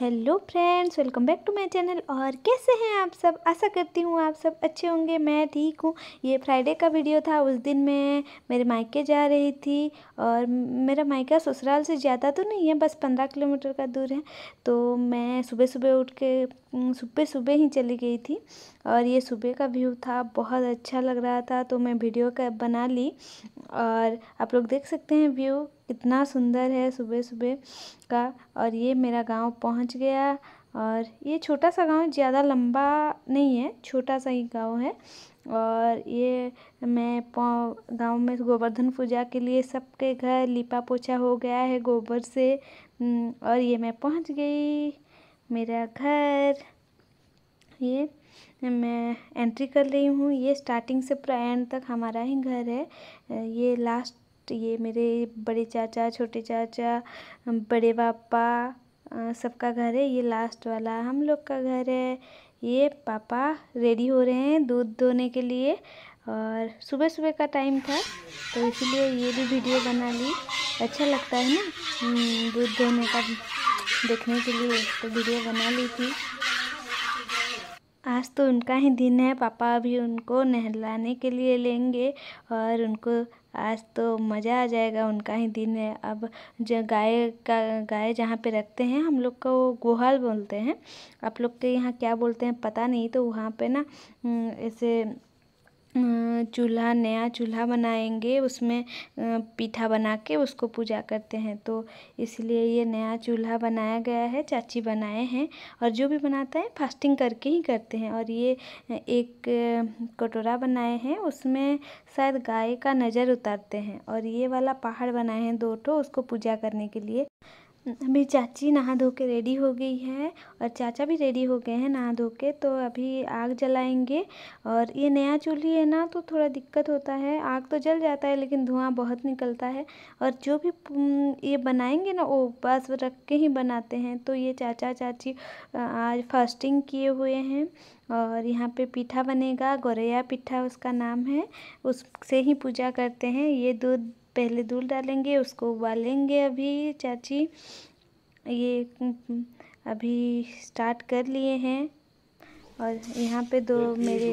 Hello friends welcome back to my channel और कैसे हैं आप सब आशा करती हूँ आप सब अच्छे होंगे मैं ठीक हूँ ये फ्राइडे का वीडियो था उस दिन मैं मेरे मायके जा रही थी और मेरा मायका ससुराल से ज़्यादा तो नहीं है बस पंद्रह किलोमीटर का दूर है तो मैं सुबह सुबह उठ के सुबह सुबह ही चली गई थी और ये सुबह का व्यू था बहुत अच्छा लग रहा था तो मैं वीडियो का बना ली और आप लोग देख सकते हैं व्यू कितना सुंदर है सुबह सुबह का और ये मेरा गांव पहुंच गया और ये छोटा सा गांव ज़्यादा लंबा नहीं है छोटा सा ही गांव है और ये मैं गांव में गोवर्धन पूजा के लिए सबके घर लिपा पोछा हो गया है गोबर से हम्म, और ये मैं पहुंच गई मेरा घर ये मैं एंट्री कर रही हूँ ये स्टार्टिंग से पूरा एंड तक हमारा ही घर है ये लास्ट ये मेरे बड़े चाचा छोटे चाचा बड़े पापा सबका घर है ये लास्ट वाला हम लोग का घर है ये पापा रेडी हो रहे हैं दूध धोने के लिए और सुबह सुबह का टाइम था तो इसलिए ये भी वीडियो बना ली अच्छा लगता है ना हम्म, दूध धोने का देखने के लिए तो वीडियो बना ली थी आज तो उनका ही दिन है पापा अभी उनको नहलाने के लिए लेंगे और उनको आज तो मज़ा आ जाएगा उनका ही दिन है अब जो गाय का गाय जहाँ पे रखते हैं हम लोग का वो गोहाल बोलते हैं आप लोग के यहाँ क्या बोलते हैं पता नहीं तो वहाँ पे ना ऐसे चूल्हा नया चूल्हा बनाएंगे उसमें पीठा बना के उसको पूजा करते हैं तो इसलिए ये नया चूल्हा बनाया गया है चाची बनाए हैं और जो भी बनाता है फास्टिंग करके ही करते हैं और ये एक कटोरा बनाए हैं उसमें शायद गाय का नज़र उतारते हैं और ये वाला पहाड़ बनाए हैं दो ठो उसको पूजा करने के लिए अभी चाची नहा धो के रेडी हो गई है और चाचा भी रेडी हो गए हैं नहा धो के तो अभी आग जलाएंगे और ये नया चूल्ही है ना तो थोड़ा दिक्कत होता है आग तो जल जाता है लेकिन धुआं बहुत निकलता है और जो भी ये बनाएंगे ना वो बस रख के ही बनाते हैं तो ये चाचा चाची आज फास्टिंग किए हुए हैं और यहाँ पे पीठा बनेगा गोरैया पीठा उसका नाम है उससे ही पूजा करते हैं ये दूध पहले दूध डालेंगे उसको उबालेंगे अभी चाची ये अभी स्टार्ट कर लिए हैं और यहाँ पे दो मेरे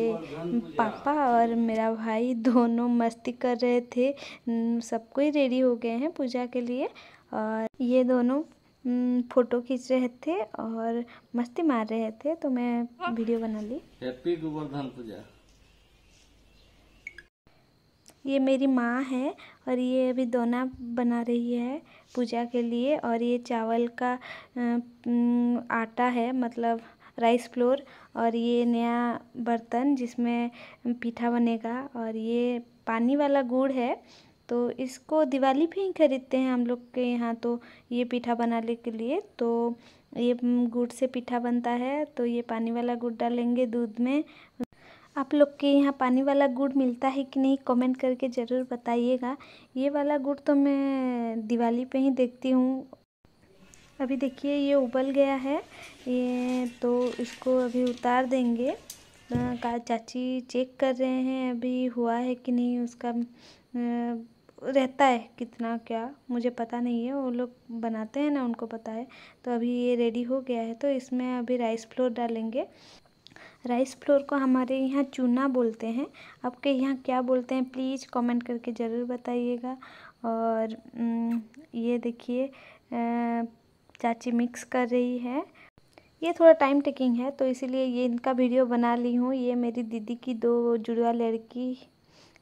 पापा और मेरा भाई दोनों मस्ती कर रहे थे सब कोई रेडी हो गए हैं पूजा के लिए और ये दोनों फोटो खींच रहे थे और मस्ती मार रहे थे तो मैं वीडियो हाँ। बना ली हैप्पी गोवर्धन पूजा ये मेरी माँ है और ये अभी दोना बना रही है पूजा के लिए और ये चावल का आटा है मतलब राइस फ्लोर और ये नया बर्तन जिसमें पीठा बनेगा और ये पानी वाला गुड़ है तो इसको दिवाली पे ही खरीदते हैं हम लोग के यहाँ तो ये पीठा बनाने के लिए तो ये गुड़ से पीठा बनता है तो ये पानी वाला गुड़ डालेंगे दूध में आप लोग के यहाँ पानी वाला गुड़ मिलता है कि नहीं कमेंट करके ज़रूर बताइएगा ये वाला गुड़ तो मैं दिवाली पे ही देखती हूँ अभी देखिए ये उबल गया है ये तो इसको अभी उतार देंगे का चाची चेक कर रहे हैं अभी हुआ है कि नहीं उसका रहता है कितना क्या मुझे पता नहीं है वो लोग बनाते हैं ना उनको पता है तो अभी ये रेडी हो गया है तो इसमें अभी राइस फ्लोर डालेंगे राइस फ्लोर को हमारे यहाँ चूना बोलते हैं आपके यहाँ क्या बोलते हैं प्लीज़ कमेंट करके ज़रूर बताइएगा और ये देखिए चाची मिक्स कर रही है ये थोड़ा टाइम टेकिंग है तो इसीलिए ये इनका वीडियो बना ली हूँ ये मेरी दीदी की दो जुड़वा लड़की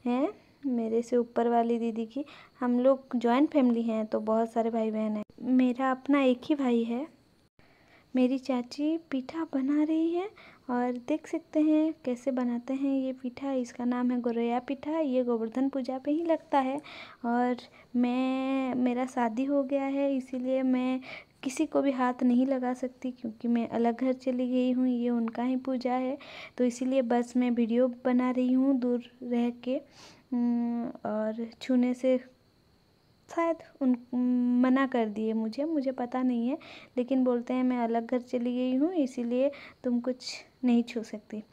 हैं मेरे से ऊपर वाली दीदी की हम लोग जॉइंट फैमिली हैं तो बहुत सारे भाई बहन हैं मेरा अपना एक ही भाई है मेरी चाची पीठा बना रही है और देख सकते हैं कैसे बनाते हैं ये पीठा इसका नाम है गोरैया पीठा ये गोवर्धन पूजा पे ही लगता है और मैं मेरा शादी हो गया है इसीलिए मैं किसी को भी हाथ नहीं लगा सकती क्योंकि मैं अलग घर चली गई हूँ ये उनका ही पूजा है तो इसीलिए बस मैं वीडियो बना रही हूँ दूर रह के और छूने से शायद उन मना कर दिए मुझे मुझे पता नहीं है लेकिन बोलते हैं मैं अलग घर चली गई हूँ इसीलिए तुम कुछ नहीं छू सकती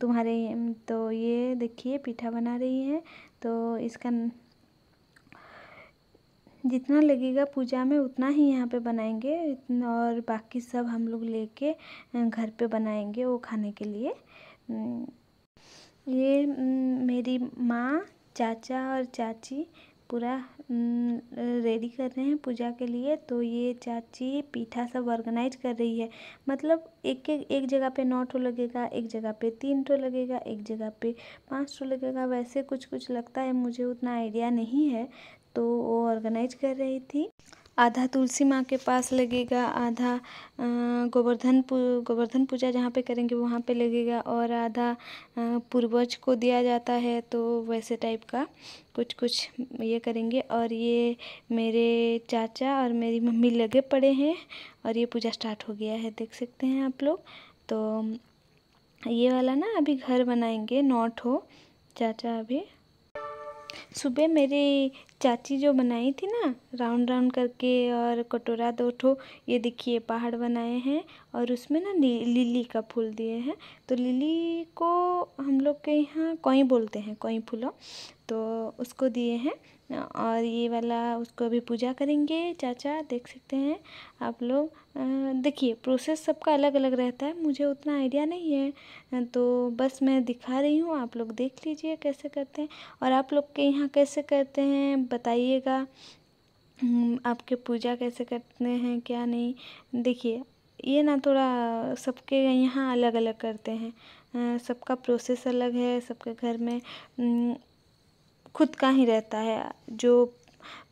तुम्हारे तो ये देखिए पीठा बना रही है तो इसका जितना लगेगा पूजा में उतना ही यहाँ पे बनाएंगे और बाकी सब हम लोग लेके घर पे बनाएंगे वो खाने के लिए ये मेरी माँ चाचा और चाची पूरा रेडी कर रहे हैं पूजा के लिए तो ये चाची पीठा सब ऑर्गेनाइज कर रही है मतलब एक एक एक जगह पे नौ टो लगेगा एक जगह पे तीन टो लगेगा एक जगह पे पाँच टो लगेगा वैसे कुछ कुछ लगता है मुझे उतना आइडिया नहीं है तो वो ऑर्गेनाइज कर रही थी आधा तुलसी माँ के पास लगेगा आधा गोवर्धन गोवर्धन पूजा जहाँ पे करेंगे वहाँ पे लगेगा और आधा पूर्वज को दिया जाता है तो वैसे टाइप का कुछ कुछ ये करेंगे और ये मेरे चाचा और मेरी मम्मी लगे पड़े हैं और ये पूजा स्टार्ट हो गया है देख सकते हैं आप लोग तो ये वाला ना अभी घर बनाएंगे नॉट हो चाचा अभी सुबह मेरे चाची जो बनाई थी ना राउंड राउंड करके और कटोरा दो ठो ये देखिए पहाड़ बनाए हैं और उसमें ना लिली का फूल दिए हैं तो लिली को हम लोग के यहाँ कोई बोलते हैं कोई फूलो तो उसको दिए हैं और ये वाला उसको अभी पूजा करेंगे चाचा देख सकते हैं आप लोग देखिए प्रोसेस सबका अलग अलग रहता है मुझे उतना आइडिया नहीं है तो बस मैं दिखा रही हूँ आप लोग देख लीजिए कैसे करते हैं और आप लोग के यहाँ कैसे करते हैं बताइएगा हम्म, आपके पूजा कैसे करते हैं क्या नहीं देखिए ये ना थोड़ा सबके यहाँ अलग अलग करते हैं सबका प्रोसेस अलग है सबके घर में हम्म, खुद का ही रहता है जो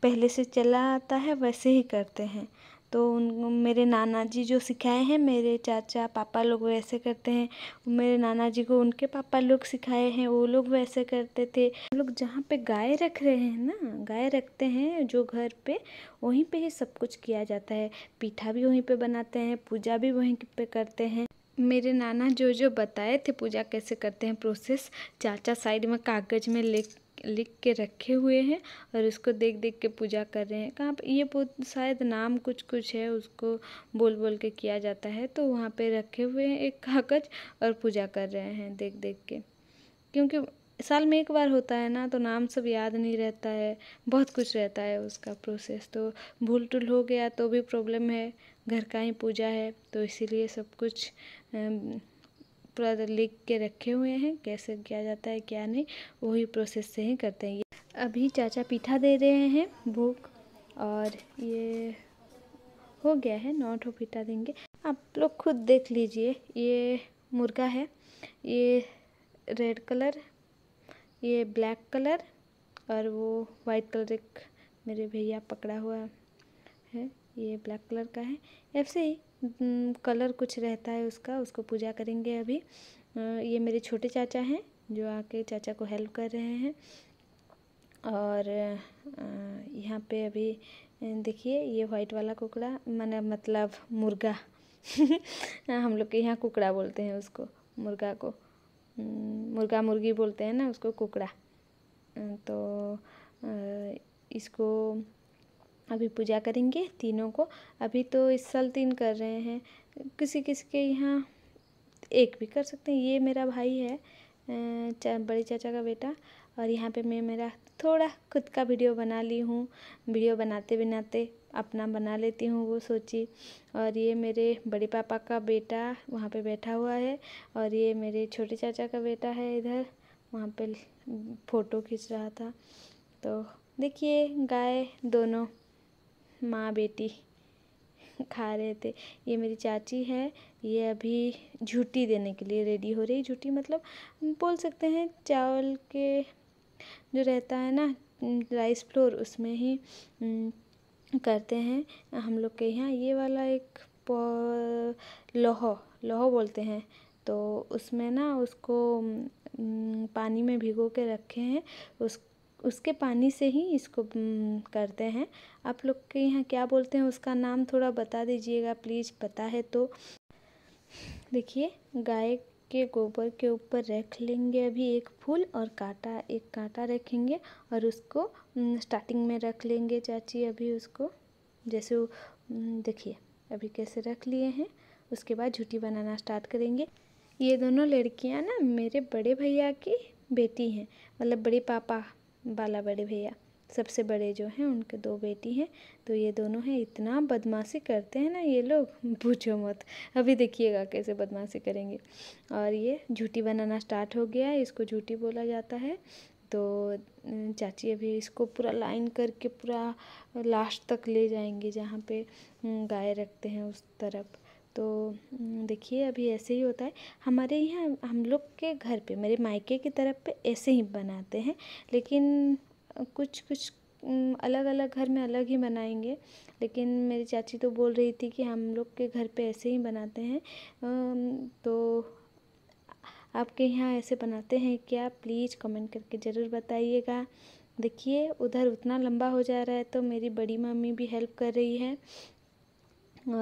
पहले से चला आता है वैसे ही करते हैं तो उन मेरे नाना जी जो सिखाए हैं मेरे चाचा पापा लोग वैसे करते हैं मेरे नाना जी को उनके पापा लोग सिखाए हैं वो लोग वैसे करते थे हम लोग जहाँ पे गाय रख रहे हैं ना गाय रखते हैं जो घर पे वहीं पे ही सब कुछ किया जाता है पीठा भी वहीं पे बनाते हैं पूजा भी वहीं पे करते हैं मेरे नाना जो जो बताए थे पूजा कैसे करते हैं प्रोसेस चाचा साइड में कागज़ में ले लिख के रखे हुए हैं और इसको देख देख के पूजा कर रहे हैं कहाँ पे ये शायद नाम कुछ कुछ है उसको बोल बोल के किया जाता है तो वहाँ पे रखे हुए हैं एक कागज और पूजा कर रहे हैं देख देख के क्योंकि साल में एक बार होता है ना तो नाम सब याद नहीं रहता है बहुत कुछ रहता है उसका प्रोसेस तो भूल टूल हो गया तो भी प्रॉब्लम है घर का ही पूजा है तो इसीलिए सब कुछ पूरा लिख के रखे हुए हैं कैसे किया जाता है क्या नहीं वही प्रोसेस से ही करते हैं अभी चाचा पीठा दे रहे हैं भूख और ये हो गया है नॉट हो पीठा देंगे आप लोग खुद देख लीजिए ये मुर्गा है ये रेड कलर ये ब्लैक कलर और वो वाइट कलर एक मेरे भैया पकड़ा हुआ है ये ब्लैक कलर का है ऐसे ही कलर कुछ रहता है उसका उसको पूजा करेंगे अभी ये मेरे छोटे चाचा हैं जो आके चाचा को हेल्प कर रहे हैं और यहाँ पे अभी देखिए ये वाइट वाला कुकड़ा मैंने मतलब मुर्गा हम लोग के यहाँ कुकड़ा बोलते हैं उसको मुर्गा को मुर्गा मुर्गी बोलते हैं ना उसको कुकड़ा तो इसको अभी पूजा करेंगे तीनों को अभी तो इस साल तीन कर रहे हैं किसी किसी के यहाँ एक भी कर सकते हैं ये मेरा भाई है चा, बड़े चाचा का बेटा और यहाँ पे मैं मेरा थोड़ा खुद का वीडियो बना ली हूँ वीडियो बनाते बनाते अपना बना लेती हूँ वो सोची और ये मेरे बड़े पापा का बेटा वहाँ पे बैठा हुआ है और ये मेरे छोटे चाचा का बेटा है इधर वहाँ पे फ़ोटो खींच रहा था तो देखिए गाय दोनों माँ बेटी खा रहे थे ये मेरी चाची है ये अभी झूठी देने के लिए रेडी हो रही झूठी मतलब बोल सकते हैं चावल के जो रहता है ना राइस फ्लोर उसमें ही करते हैं हम लोग के यहाँ ये वाला एक लोहो लोहो बोलते हैं तो उसमें ना उसको पानी में भिगो के रखे हैं उस उसके पानी से ही इसको करते हैं आप लोग के यहाँ क्या बोलते हैं उसका नाम थोड़ा बता दीजिएगा प्लीज़ पता है तो देखिए गाय के गोबर के ऊपर रख लेंगे अभी एक फूल और कांटा एक कांटा रखेंगे और उसको स्टार्टिंग में रख लेंगे चाची अभी उसको जैसे देखिए अभी कैसे रख लिए हैं उसके बाद झूठी बनाना स्टार्ट करेंगे ये दोनों लड़कियां ना मेरे बड़े भैया की बेटी हैं मतलब बड़े पापा बाला बड़े भैया सबसे बड़े जो हैं उनके दो बेटी हैं तो ये दोनों हैं इतना बदमाशी करते हैं ना ये लोग पूछो मत अभी देखिएगा कैसे बदमाशी करेंगे और ये झूठी बनाना स्टार्ट हो गया है इसको झूठी बोला जाता है तो चाची अभी इसको पूरा लाइन करके पूरा लास्ट तक ले जाएंगे जहाँ पे गाय रखते हैं उस तरफ तो देखिए अभी ऐसे ही होता है हमारे यहाँ हम लोग के घर पे मेरे मायके की तरफ पे ऐसे ही बनाते हैं लेकिन कुछ कुछ अलग अलग घर में अलग ही बनाएंगे लेकिन मेरी चाची तो बोल रही थी कि हम लोग के घर पे ऐसे ही बनाते हैं तो आपके यहाँ ऐसे बनाते हैं क्या प्लीज़ कमेंट करके ज़रूर बताइएगा देखिए उधर उतना लंबा हो जा रहा है तो मेरी बड़ी मम्मी भी हेल्प कर रही है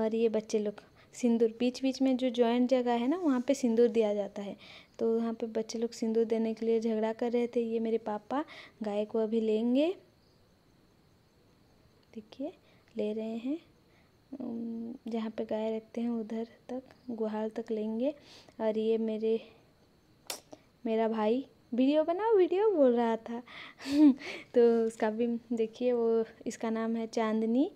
और ये बच्चे लोग सिंदूर बीच बीच में जो जॉइंट जगह है ना वहाँ पे सिंदूर दिया जाता है तो वहाँ पे बच्चे लोग सिंदूर देने के लिए झगड़ा कर रहे थे ये मेरे पापा गाय को अभी लेंगे देखिए ले रहे हैं जहाँ पे गाय रखते हैं उधर तक गुहार तक लेंगे और ये मेरे मेरा भाई वीडियो बनाओ वीडियो बोल रहा था तो उसका भी देखिए वो इसका नाम है चांदनी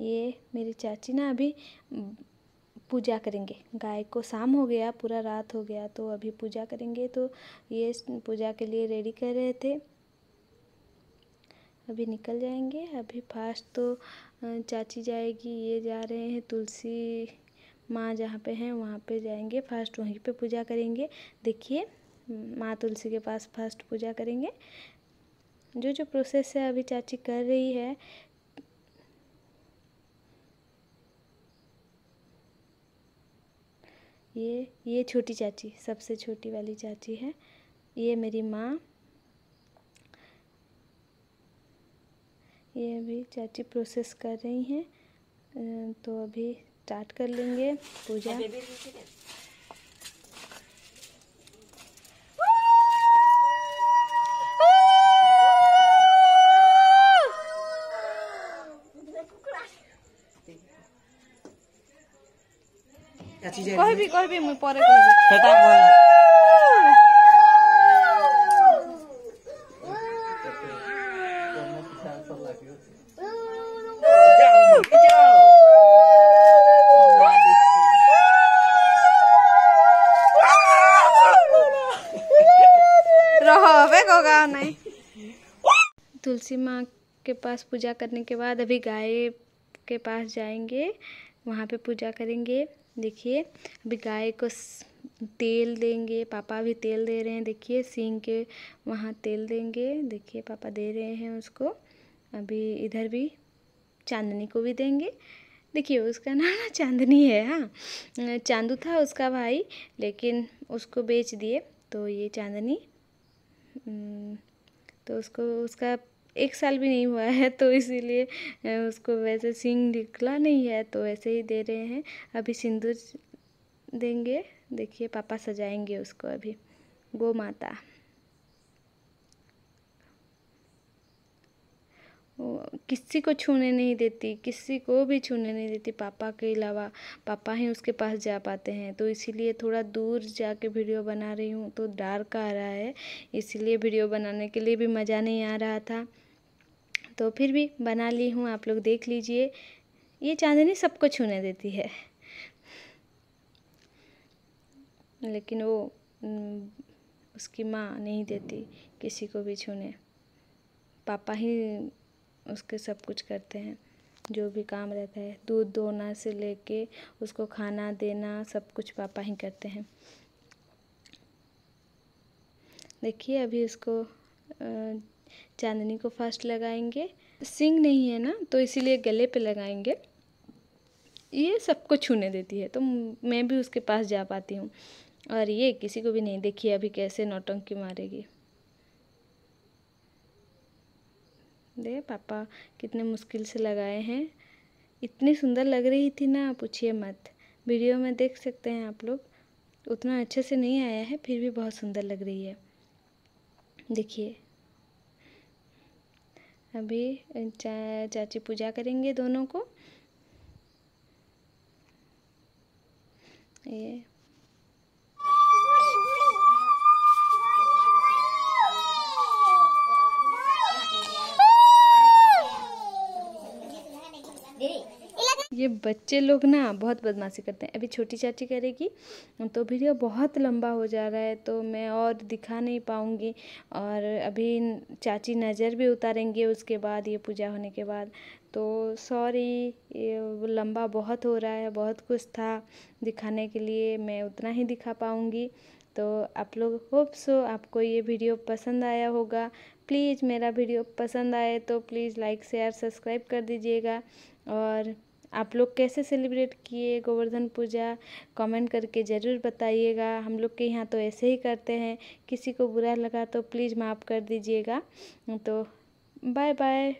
ये मेरी चाची ना अभी पूजा करेंगे गाय को शाम हो गया पूरा रात हो गया तो अभी पूजा करेंगे तो ये पूजा के लिए रेडी कर रहे थे अभी निकल जाएंगे अभी फास्ट तो चाची जाएगी ये जा रहे हैं तुलसी माँ जहाँ पे हैं वहाँ पे जाएंगे फास्ट वहीं पे पूजा करेंगे देखिए माँ तुलसी के पास फास्ट पूजा करेंगे जो जो प्रोसेस है अभी चाची कर रही है ये ये छोटी चाची सबसे छोटी वाली चाची है ये मेरी माँ ये अभी चाची प्रोसेस कर रही हैं तो अभी स्टार्ट कर लेंगे पूजा चीज कहबी कहबी मु परे कहबी तो बोल तुलसी माँ के पास पूजा करने के बाद अभी गाय के पास जाएंगे वहाँ पे पूजा करेंगे देखिए अभी गाय को तेल देंगे पापा भी तेल दे रहे हैं देखिए सींग के वहाँ तेल देंगे देखिए पापा दे रहे हैं उसको अभी इधर भी चांदनी को भी देंगे देखिए उसका नाम ना चांदनी है हाँ चांदू था उसका भाई लेकिन उसको बेच दिए तो ये चांदनी तो उसको उसका एक साल भी नहीं हुआ है तो इसीलिए उसको वैसे सिंग निकला नहीं है तो वैसे ही दे रहे हैं अभी सिंदूर देंगे देखिए पापा सजाएंगे उसको अभी गो माता किसी को छूने नहीं देती किसी को भी छूने नहीं देती पापा के अलावा पापा ही उसके पास जा पाते हैं तो इसीलिए थोड़ा दूर जाके वीडियो बना रही हूँ तो डार्क आ रहा है इसीलिए वीडियो बनाने के लिए भी मज़ा नहीं आ रहा था तो फिर भी बना ली हूँ आप लोग देख लीजिए ये चांदनी सबको छूने देती है लेकिन वो उसकी माँ नहीं देती किसी को भी छूने पापा ही उसके सब कुछ करते हैं जो भी काम रहता है दूध दोना से लेके उसको खाना देना सब कुछ पापा ही करते हैं देखिए अभी इसको चांदनी को फर्स्ट लगाएंगे सिंग नहीं है ना तो इसीलिए गले पे लगाएंगे ये सबको छूने देती है तो मैं भी उसके पास जा पाती हूँ और ये किसी को भी नहीं देखिए अभी कैसे नौटंकी मारेगी दे पापा कितने मुश्किल से लगाए हैं इतनी सुंदर लग रही थी ना पूछिए मत वीडियो में देख सकते हैं आप लोग उतना अच्छे से नहीं आया है फिर भी बहुत सुंदर लग रही है देखिए अभी चा, चाची पूजा करेंगे दोनों को ये बच्चे लोग ना बहुत बदमाशी करते हैं अभी छोटी चाची करेगी तो वीडियो बहुत लंबा हो जा रहा है तो मैं और दिखा नहीं पाऊँगी और अभी चाची नज़र भी उतारेंगे उसके बाद ये पूजा होने के बाद तो सॉरी ये लंबा बहुत हो रहा है बहुत कुछ था दिखाने के लिए मैं उतना ही दिखा पाऊँगी तो आप लोग होप सो आपको ये वीडियो पसंद आया होगा प्लीज़ मेरा वीडियो पसंद आए तो प्लीज़ लाइक शेयर सब्सक्राइब कर दीजिएगा और आप लोग कैसे सेलिब्रेट किए गोवर्धन पूजा कमेंट करके ज़रूर बताइएगा हम लोग के यहाँ तो ऐसे ही करते हैं किसी को बुरा लगा तो प्लीज़ माफ़ कर दीजिएगा तो बाय बाय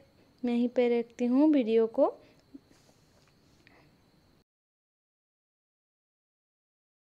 मैं यहीं पे रखती हूँ वीडियो को